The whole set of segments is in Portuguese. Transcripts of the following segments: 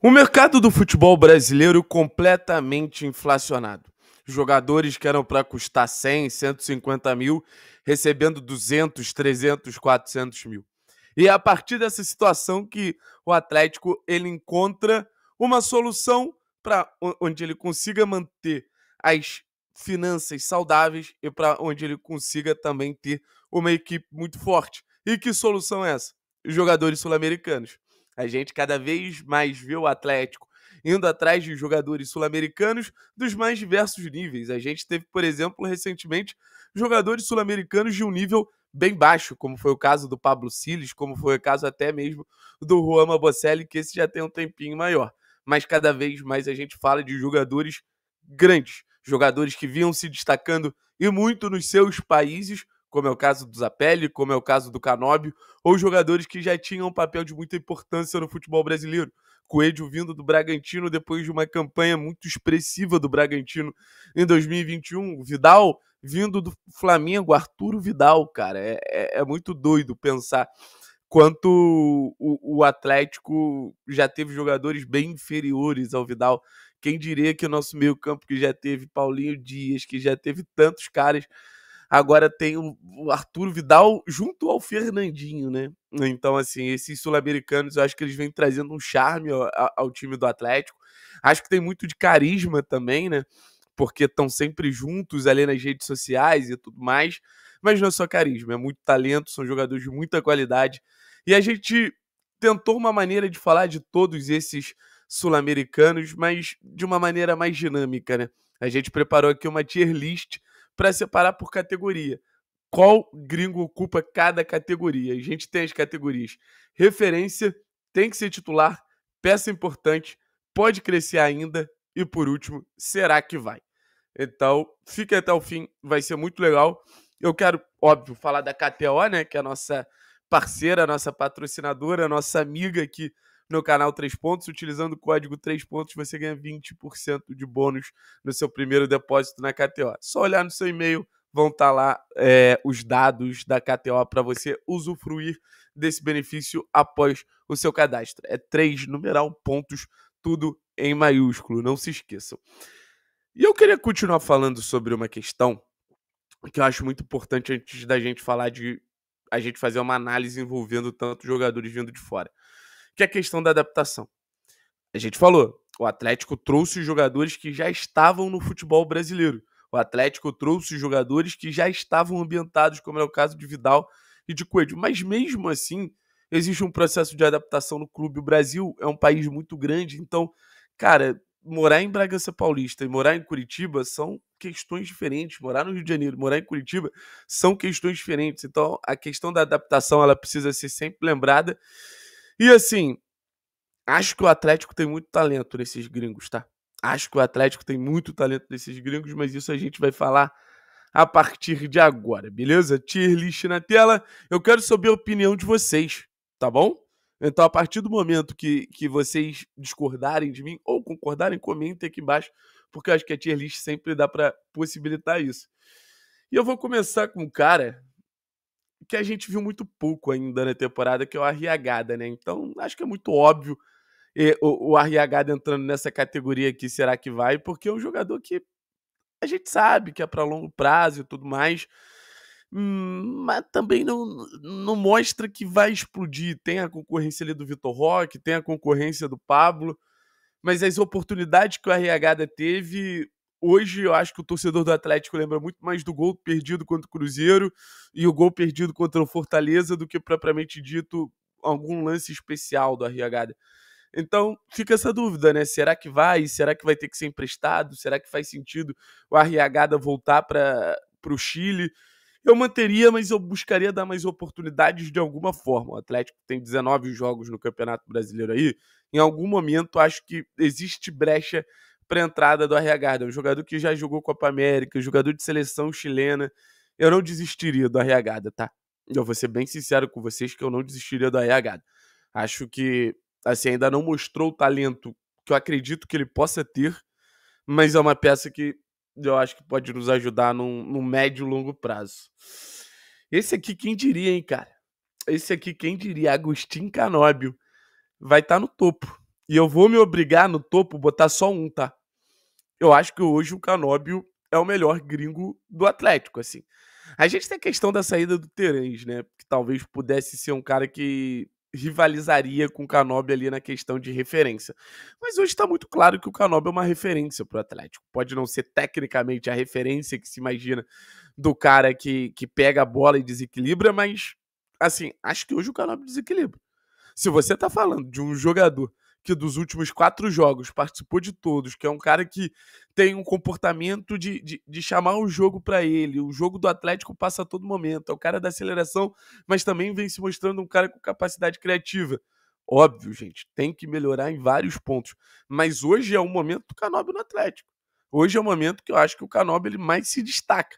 O mercado do futebol brasileiro completamente inflacionado. Jogadores que eram para custar 100, 150 mil, recebendo 200, 300, 400 mil. E é a partir dessa situação que o Atlético ele encontra uma solução para onde ele consiga manter as finanças saudáveis e para onde ele consiga também ter uma equipe muito forte. E que solução é essa? Os jogadores sul-americanos. A gente cada vez mais vê o Atlético indo atrás de jogadores sul-americanos dos mais diversos níveis. A gente teve, por exemplo, recentemente, jogadores sul-americanos de um nível bem baixo, como foi o caso do Pablo Siles, como foi o caso até mesmo do Juan Bocelli, que esse já tem um tempinho maior. Mas cada vez mais a gente fala de jogadores grandes, jogadores que vinham se destacando e muito nos seus países como é o caso do Zapelli, como é o caso do Canóbio, ou jogadores que já tinham um papel de muita importância no futebol brasileiro. Coelho vindo do Bragantino depois de uma campanha muito expressiva do Bragantino em 2021. Vidal vindo do Flamengo, Arturo Vidal, cara. É, é, é muito doido pensar quanto o, o, Atlético já teve jogadores bem inferiores ao Vidal. Quem diria que o nosso meio-campo, que já teve Paulinho Dias, que já teve tantos caras agora tem o Arturo Vidal junto ao Fernandinho, né? Então, assim, esses sul-americanos, eu acho que eles vêm trazendo um charme ao, ao time do Atlético. Acho que tem muito de carisma também, né? Porque estão sempre juntos ali nas redes sociais e tudo mais. Mas não é só carisma, é muito talento, são jogadores de muita qualidade. E a gente tentou uma maneira de falar de todos esses sul-americanos, mas de uma maneira mais dinâmica, né? A gente preparou aqui uma tier list para separar por categoria. Qual gringo ocupa cada categoria? A gente tem as categorias. Referência, tem que ser titular, peça importante, pode crescer ainda e por último, será que vai? Então, fica até o fim, vai ser muito legal. Eu quero, óbvio, falar da KTO, né, que é a nossa parceira, a nossa patrocinadora, a nossa amiga que no canal 3 Pontos. Utilizando o código 3 Pontos, você ganha 20% de bônus no seu primeiro depósito na KTO. Só olhar no seu e-mail, vão estar tá lá é, os dados da KTO para você usufruir desse benefício após o seu cadastro. É 3 numeral pontos, tudo em maiúsculo, não se esqueçam. E eu queria continuar falando sobre uma questão que eu acho muito importante antes da gente falar de a gente fazer uma análise envolvendo tantos jogadores vindo de fora que é a questão da adaptação. A gente falou, o Atlético trouxe jogadores que já estavam no futebol brasileiro. O Atlético trouxe jogadores que já estavam ambientados, como é o caso de Vidal e de Coelho. Mas mesmo assim, existe um processo de adaptação no clube. O Brasil é um país muito grande, então, cara, morar em Bragança Paulista e morar em Curitiba são questões diferentes. Morar no Rio de Janeiro, morar em Curitiba são questões diferentes. Então, a questão da adaptação ela precisa ser sempre lembrada e assim, acho que o Atlético tem muito talento nesses gringos, tá? Acho que o Atlético tem muito talento nesses gringos, mas isso a gente vai falar a partir de agora, beleza? Tier list na tela. Eu quero saber a opinião de vocês, tá bom? Então, a partir do momento que, que vocês discordarem de mim ou concordarem, comentem aqui embaixo, porque eu acho que a tier list sempre dá para possibilitar isso. E eu vou começar com um cara que a gente viu muito pouco ainda na temporada, que é o Arriagada, né? Então, acho que é muito óbvio e, eh, o, o Arriagada entrando nessa categoria aqui, será que vai? Porque é um jogador que a gente sabe que é para longo prazo e tudo mais, hum, mas também não, não mostra que vai explodir. Tem a concorrência ali do Vitor Roque, tem a concorrência do Pablo, mas as oportunidades que o Arriagada teve Hoje eu acho que o torcedor do Atlético lembra muito mais do gol perdido contra o Cruzeiro e o gol perdido contra o Fortaleza do que propriamente dito algum lance especial do Arriagada. Então fica essa dúvida, né? Será que vai? Será que vai ter que ser emprestado? Será que faz sentido o Arriagada voltar para o Chile? Eu manteria, mas eu buscaria dar mais oportunidades de alguma forma. O Atlético tem 19 jogos no Campeonato Brasileiro aí. Em algum momento, acho que existe brecha para entrada do RH. É né? um jogador que já jogou Copa América, jogador de seleção chilena. Eu não desistiria do RH, tá? Eu vou ser bem sincero com vocês que eu não desistiria do RH. Acho que, assim, ainda não mostrou o talento que eu acredito que ele possa ter, mas é uma peça que eu acho que pode nos ajudar num, num médio e longo prazo. Esse aqui, quem diria, hein, cara? Esse aqui, quem diria? Agostinho Canóbio vai estar tá no topo. E eu vou me obrigar no topo botar só um, tá? eu acho que hoje o Canóbio é o melhor gringo do Atlético, assim. A gente tem a questão da saída do Terãs, né? Que talvez pudesse ser um cara que rivalizaria com o Canobi ali na questão de referência. Mas hoje está muito claro que o Canobi é uma referência para o Atlético. Pode não ser tecnicamente a referência que se imagina do cara que, que pega a bola e desequilibra, mas, assim, acho que hoje o Canobi desequilibra. Se você está falando de um jogador que dos últimos quatro jogos participou de todos, que é um cara que tem um comportamento de, de, de chamar o jogo para ele. O jogo do Atlético passa a todo momento. É o cara da aceleração, mas também vem se mostrando um cara com capacidade criativa. Óbvio, gente, tem que melhorar em vários pontos. Mas hoje é o momento do Canobi no Atlético. Hoje é o momento que eu acho que o Canobi ele mais se destaca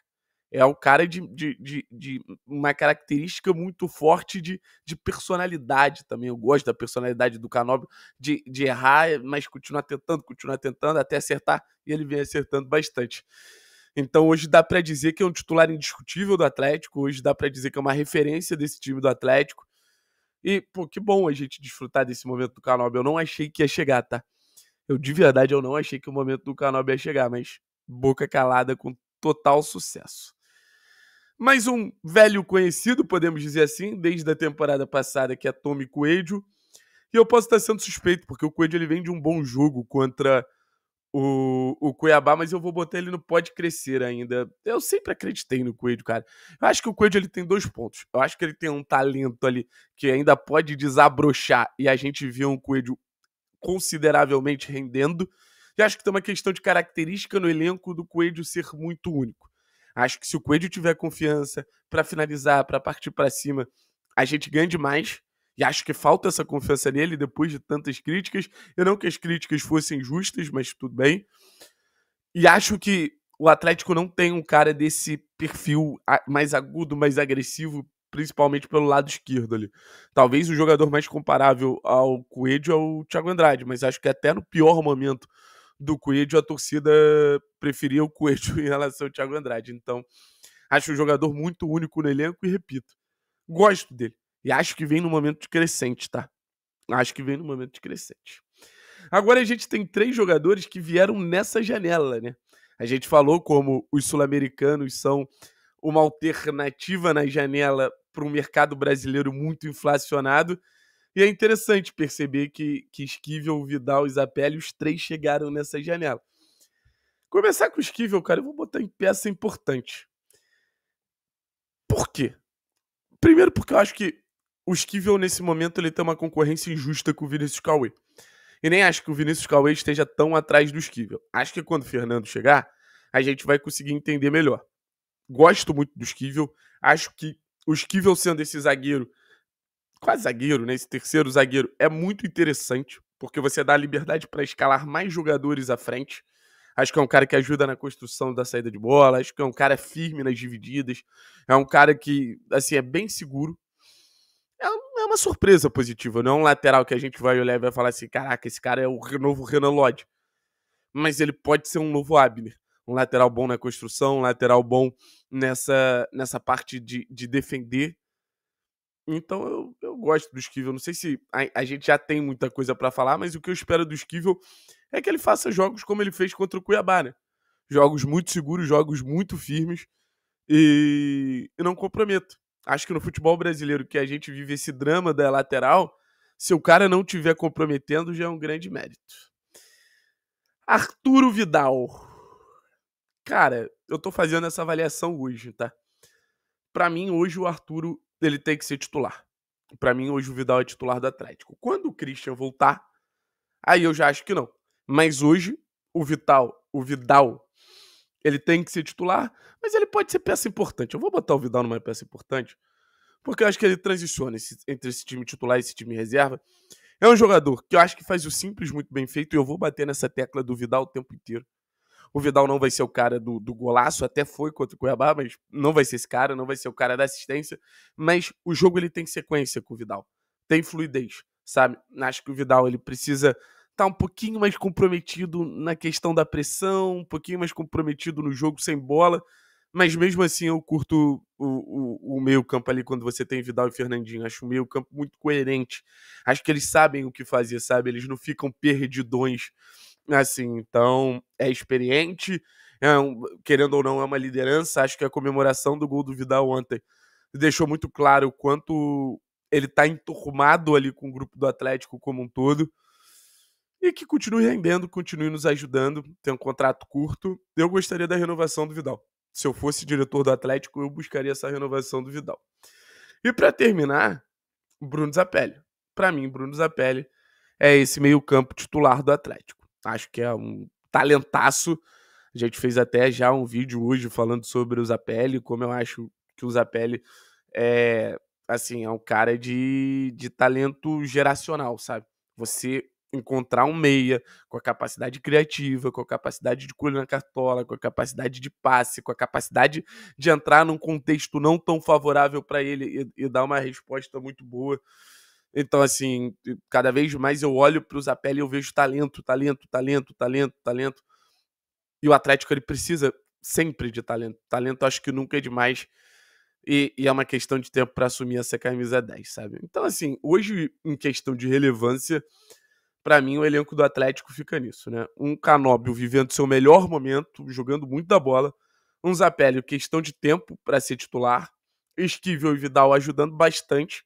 é o cara de, de, de, de, uma característica muito forte de, de personalidade também. Eu gosto da personalidade do Canóbio, de, de errar, mas continuar tentando, continuar tentando até acertar, e ele vem acertando bastante. Então hoje dá para dizer que é um titular indiscutível do Atlético, hoje dá para dizer que é uma referência desse time do Atlético. E, pô, que bom a gente desfrutar desse momento do Canóbio. Eu não achei que ia chegar, tá? Eu, de verdade, eu não achei que o momento do Canóbio ia chegar, mas boca calada com total sucesso. Mais um velho conhecido, podemos dizer assim, desde a temporada passada, que é Tommy Coelho. E eu posso estar sendo suspeito, porque o Coelho ele vem de um bom jogo contra o, o Cuiabá, mas eu vou botar ele no pode crescer ainda. Eu sempre acreditei no Coelho, cara. Eu acho que o Coelho ele tem dois pontos. Eu acho que ele tem um talento ali que ainda pode desabrochar e a gente vê um Coelho consideravelmente rendendo. E acho que tem uma questão de característica no elenco do Coelho ser muito único. Acho que se o Coelho tiver confiança para finalizar, para partir para cima, a gente ganha demais. E acho que falta essa confiança nele depois de tantas críticas. Eu não que as críticas fossem justas, mas tudo bem. E acho que o Atlético não tem um cara desse perfil mais agudo, mais agressivo, principalmente pelo lado esquerdo ali. Talvez o jogador mais comparável ao Coelho é o Thiago Andrade, mas acho que até no pior momento do Coelho, a torcida preferia o Coelho em relação ao Thiago Andrade. Então, acho um jogador muito único no elenco e repito, gosto dele. E acho que vem no momento de crescente, tá? Acho que vem no momento de crescente. Agora a gente tem três jogadores que vieram nessa janela, né? A gente falou como os sul-americanos são uma alternativa na janela para um mercado brasileiro muito inflacionado. E é interessante perceber que, que Esquivel, Vidal e Zapelli, os três chegaram nessa janela. Começar com o Esquivel, cara, eu vou botar em peça importante. Por quê? Primeiro porque eu acho que o Esquivel, nesse momento, ele tem uma concorrência injusta com o Vinícius Cauê. E nem acho que o Vinícius Cauê esteja tão atrás do Esquivel. Acho que quando o Fernando chegar, a gente vai conseguir entender melhor. Gosto muito do Esquivel. Acho que o Esquivel sendo esse zagueiro quase zagueiro, né? Esse terceiro zagueiro é muito interessante, porque você dá liberdade para escalar mais jogadores à frente. Acho que é um cara que ajuda na construção da saída de bola, acho que é um cara firme nas divididas, é um cara que, assim, é bem seguro. É, é uma surpresa positiva, não é um lateral que a gente vai olhar e vai falar assim: caraca, esse cara é o novo Renan Lodge. Mas ele pode ser um novo Abner. Um lateral bom na construção, um lateral bom nessa, nessa parte de, de defender. Então eu, gosto do Esquivel. Não sei se a, a gente já tem muita coisa para falar, mas o que eu espero do Esquivel é que ele faça jogos como ele fez contra o Cuiabá, né? Jogos muito seguros, jogos muito firmes e, e não comprometo. Acho que no futebol brasileiro que a gente vive esse drama da lateral, se o cara não tiver comprometendo, já é um grande mérito. Arturo Vidal. Cara, eu tô fazendo essa avaliação hoje, tá? Para mim, hoje o Arturo ele tem que ser titular. Para mim, hoje o Vidal é titular do Atlético. Quando o Christian voltar, aí eu já acho que não. Mas hoje, o Vital, o Vidal, ele tem que ser titular, mas ele pode ser peça importante. Eu vou botar o Vidal numa peça importante, porque eu acho que ele transiciona esse, entre esse time titular e esse time reserva. É um jogador que eu acho que faz o simples muito bem feito e eu vou bater nessa tecla do Vidal o tempo inteiro. O Vidal não vai ser o cara do, do golaço, até foi contra o Cuiabá, mas não vai ser esse cara, não vai ser o cara da assistência. Mas o jogo ele tem sequência com o Vidal, tem fluidez, sabe? Acho que o Vidal ele precisa tá um pouquinho mais comprometido na questão da pressão, um pouquinho mais comprometido no jogo sem bola. Mas mesmo assim eu curto o, o, o meio campo ali quando você tem Vidal e Fernandinho. Acho o meio campo muito coerente. Acho que eles sabem o que fazer, sabe? Eles não ficam perdidões né, assim, então é experiente, é um, querendo ou não, é uma liderança. Acho que a comemoração do gol do Vidal ontem deixou muito claro o quanto ele está enturmado ali com o grupo do Atlético como um todo. E que continue rendendo, continue nos ajudando. Tem um contrato curto. Eu gostaria da renovação do Vidal. Se eu fosse diretor do Atlético, eu buscaria essa renovação do Vidal. E para terminar, Bruno Zapelli. Para mim, Bruno Zapelli é esse meio-campo titular do Atlético acho que é um talentaço. A gente fez até já um vídeo hoje falando sobre o Zapelli, como eu acho que o Zapelli é, assim, é um cara de, de talento geracional, sabe? Você encontrar um meia com a capacidade criativa, com a capacidade de colher na cartola, com a capacidade de passe, com a capacidade de entrar num contexto não tão favorável para ele e, e dar uma resposta muito boa. Então, assim, cada vez mais eu olho para o Zapelli e eu vejo talento, talento, talento, talento, talento. E o Atlético ele precisa sempre de talento. Talento acho que nunca é demais. E, e é uma questão de tempo para assumir essa camisa 10, sabe? Então, assim, hoje, em questão de relevância, para mim o elenco do Atlético fica nisso, né? Um Canóbio vivendo seu melhor momento, jogando muito bola. Um Zapelli, questão de tempo para ser titular. Esquivel e Vidal ajudando bastante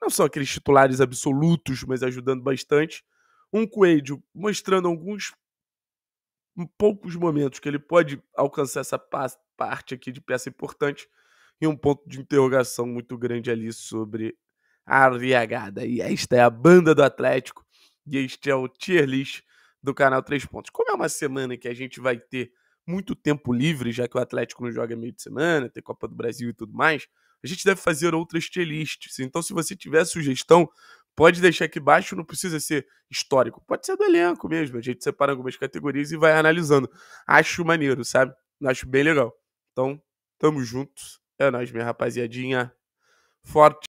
não são aqueles titulares absolutos, mas ajudando bastante. Um Coelho mostrando alguns hum, poucos momentos que ele pode alcançar essa parte aqui de peça importante e um ponto de interrogação muito grande ali sobre a viagada E esta é a banda do Atlético e este é o tier list do canal Três Pontos. Como é uma semana que a gente vai ter muito tempo livre, já que o Atlético não joga meio de semana, tem Copa do Brasil e tudo mais, a gente deve fazer outras lists. Então, se você tiver sugestão, pode deixar aqui embaixo, não precisa ser histórico. Pode ser do elenco mesmo. A gente separa algumas categorias e vai analisando. Acho maneiro, sabe? Acho bem legal. Então, tamo juntos. É nóis, minha rapaziadinha. Forte.